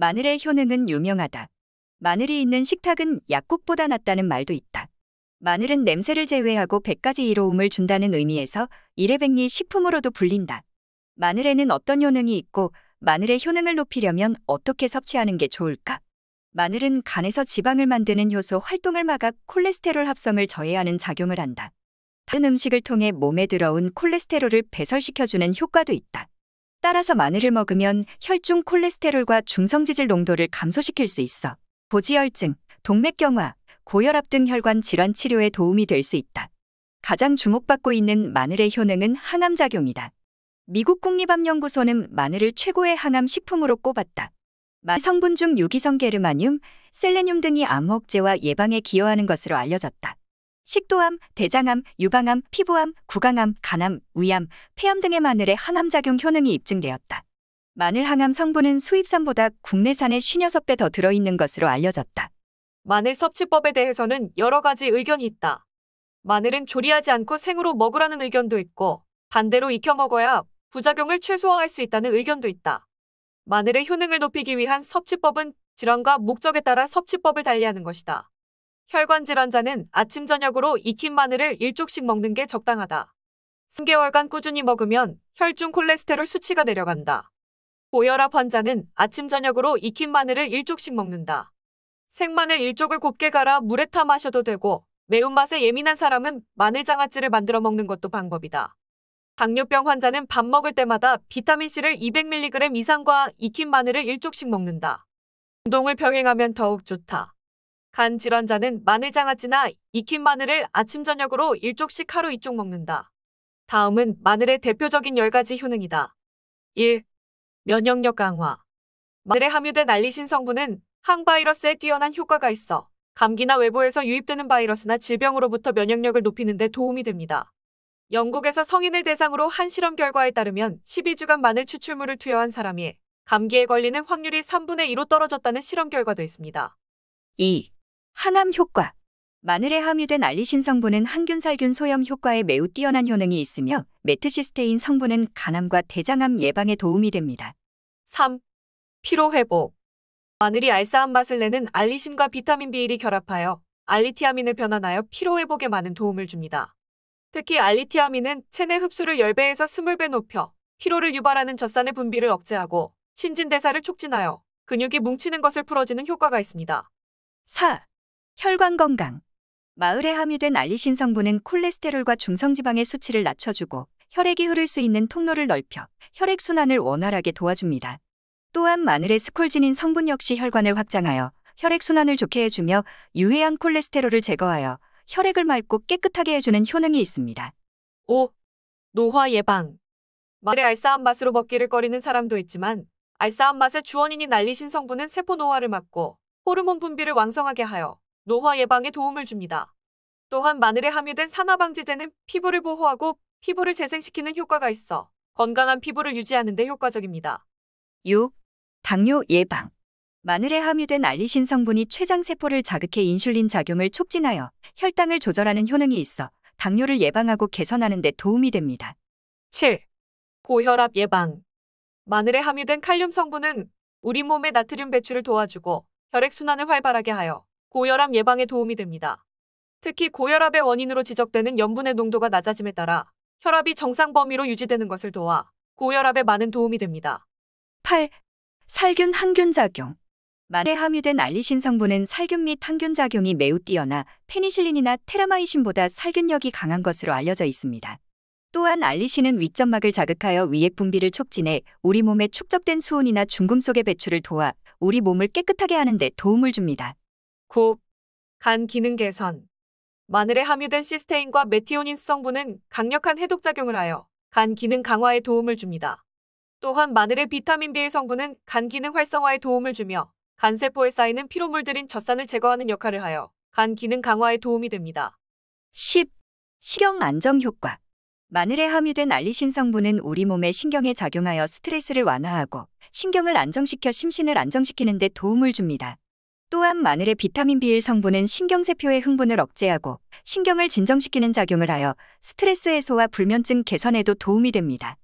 마늘의 효능은 유명하다. 마늘이 있는 식탁은 약국보다 낫다는 말도 있다. 마늘은 냄새를 제외하고 100가지 이로움을 준다는 의미에서 일회백리 식품으로도 불린다. 마늘에는 어떤 효능이 있고 마늘의 효능을 높이려면 어떻게 섭취하는 게 좋을까? 마늘은 간에서 지방을 만드는 효소 활동을 막아 콜레스테롤 합성을 저해하는 작용을 한다. 다른 음식을 통해 몸에 들어온 콜레스테롤을 배설시켜주는 효과도 있다. 따라서 마늘을 먹으면 혈중 콜레스테롤과 중성지질 농도를 감소시킬 수 있어 고지혈증, 동맥경화, 고혈압 등 혈관 질환 치료에 도움이 될 수 있다. 가장 주목받고 있는 마늘의 효능은 항암작용이다. 미국 국립암연구소는 마늘을 최고의 항암식품으로 꼽았다. 성분 중 유기성 게르마늄, 셀레늄 등이 암 억제와 예방에 기여하는 것으로 알려졌다. 식도암, 대장암, 유방암, 피부암, 구강암, 간암, 위암, 폐암 등의 마늘의 항암작용 효능이 입증되었다. 마늘 항암 성분은 수입산보다 국내산의 56배 더 들어있는 것으로 알려졌다. 마늘 섭취법에 대해서는 여러 가지 의견이 있다. 마늘은 조리하지 않고 생으로 먹으라는 의견도 있고 반대로 익혀 먹어야 부작용을 최소화할 수 있다는 의견도 있다. 마늘의 효능을 높이기 위한 섭취법은 질환과 목적에 따라 섭취법을 달리하는 것이다. 혈관 질환자는 아침 저녁으로 익힌 마늘을 일쪽씩 먹는 게 적당하다. 3개월간 꾸준히 먹으면 혈중 콜레스테롤 수치가 내려간다. 고혈압 환자는 아침 저녁으로 익힌 마늘을 일쪽씩 먹는다. 생마늘 일쪽을 곱게 갈아 물에 타 마셔도 되고 매운맛에 예민한 사람은 마늘장아찌를 만들어 먹는 것도 방법이다. 당뇨병 환자는 밥 먹을 때마다 비타민C를 200mg 이상과 익힌 마늘을 일쪽씩 먹는다. 운동을 병행하면 더욱 좋다. 간 질환자는 마늘장아찌나 익힌 마늘을 아침 저녁으로 일쪽씩 하루 이쪽 먹는다. 다음은 마늘의 대표적인 10가지 효능이다. 1. 면역력 강화. 마늘에 함유된 알리신 성분은 항바이러스에 뛰어난 효과가 있어 감기나 외부에서 유입되는 바이러스나 질병으로부터 면역력을 높이는 데 도움이 됩니다. 영국에서 성인을 대상으로 한 실험 결과에 따르면 12주간 마늘 추출물을 투여한 사람이 감기에 걸리는 확률이 3분의 2로 떨어졌다는 실험 결과도 있습니다. 2. 항암 효과 마늘에 함유된 알리신 성분은 항균살균 소염 효과에 매우 뛰어난 효능이 있으며 메트시스테인 성분은 간암과 대장암 예방에 도움이 됩니다. 3. 피로회복 마늘이 알싸한 맛을 내는 알리신과 비타민 B1이 결합하여 알리티아민을 변환하여 피로회복에 많은 도움을 줍니다. 특히 알리티아민은 체내 흡수를 10배에서 20배 높여 피로를 유발하는 젖산의 분비를 억제하고 신진대사를 촉진하여 근육이 뭉치는 것을 풀어주는 효과가 있습니다. 4. 혈관 건강. 마을에 함유된 알리신 성분은 콜레스테롤과 중성지방의 수치를 낮춰주고 혈액이 흐를 수 있는 통로를 넓혀 혈액순환을 원활하게 도와줍니다. 또한 마늘의 스콜진인 성분 역시 혈관을 확장하여 혈액순환을 좋게 해주며 유해한 콜레스테롤을 제거하여 혈액을 맑고 깨끗하게 해주는 효능이 있습니다. 5. 노화 예방 마늘의 알싸한 맛으로 먹기를 꺼리는 사람도 있지만 알싸한 맛의 주원인이날리신 성분은 세포 노화를 막고 호르몬 분비를 왕성하게 하여 노화 예방에 도움을 줍니다. 또한 마늘에 함유된 산화방지제는 피부를 보호하고 피부를 재생시키는 효과가 있어 건강한 피부를 유지하는 데 효과적입니다. 6. 당뇨 예방 마늘에 함유된 알리신 성분이 췌장세포를 자극해 인슐린 작용을 촉진하여 혈당을 조절하는 효능이 있어 당뇨를 예방하고 개선하는 데 도움이 됩니다. 7. 고혈압 예방 마늘에 함유된 칼륨 성분은 우리 몸의 나트륨 배출을 도와주고 혈액순환을 활발하게 하여 고혈압 예방에 도움이 됩니다. 특히 고혈압의 원인으로 지적되는 염분의 농도가 낮아짐에 따라 혈압이 정상 범위로 유지되는 것을 도와 고혈압에 많은 도움이 됩니다. 8. 살균 항균 작용. 말에 함유된 알리신 성분은 살균 및 항균 작용이 매우 뛰어나 페니실린이나 테라마이신보다 살균력이 강한 것으로 알려져 있습니다. 또한 알리신은 위점막을 자극하여 위액 분비를 촉진해 우리 몸에 축적된 수온이나 중금속의 배출을 도와 우리 몸을 깨끗하게 하는 데 도움을 줍니다. 곱, 간 기능 개선. 마늘에 함유된 시스테인과 메티오닌 성분은 강력한 해독작용을 하여 간 기능 강화에 도움을 줍니다. 또한 마늘의 비타민 b 성분은 간 기능 활성화에 도움을 주며 간세포에 쌓이는 피로물들인 젖산을 제거하는 역할을 하여 간 기능 강화에 도움이 됩니다. 10. 식용 안정 효과. 마늘에 함유된 알리신 성분은 우리 몸의 신경에 작용하여 스트레스를 완화하고 신경을 안정시켜 심신을 안정시키는 데 도움을 줍니다. 또한 마늘의 비타민 B1 성분은 신경세포의 흥분을 억제하고 신경을 진정시키는 작용을 하여 스트레스 해소와 불면증 개선에도 도움이 됩니다.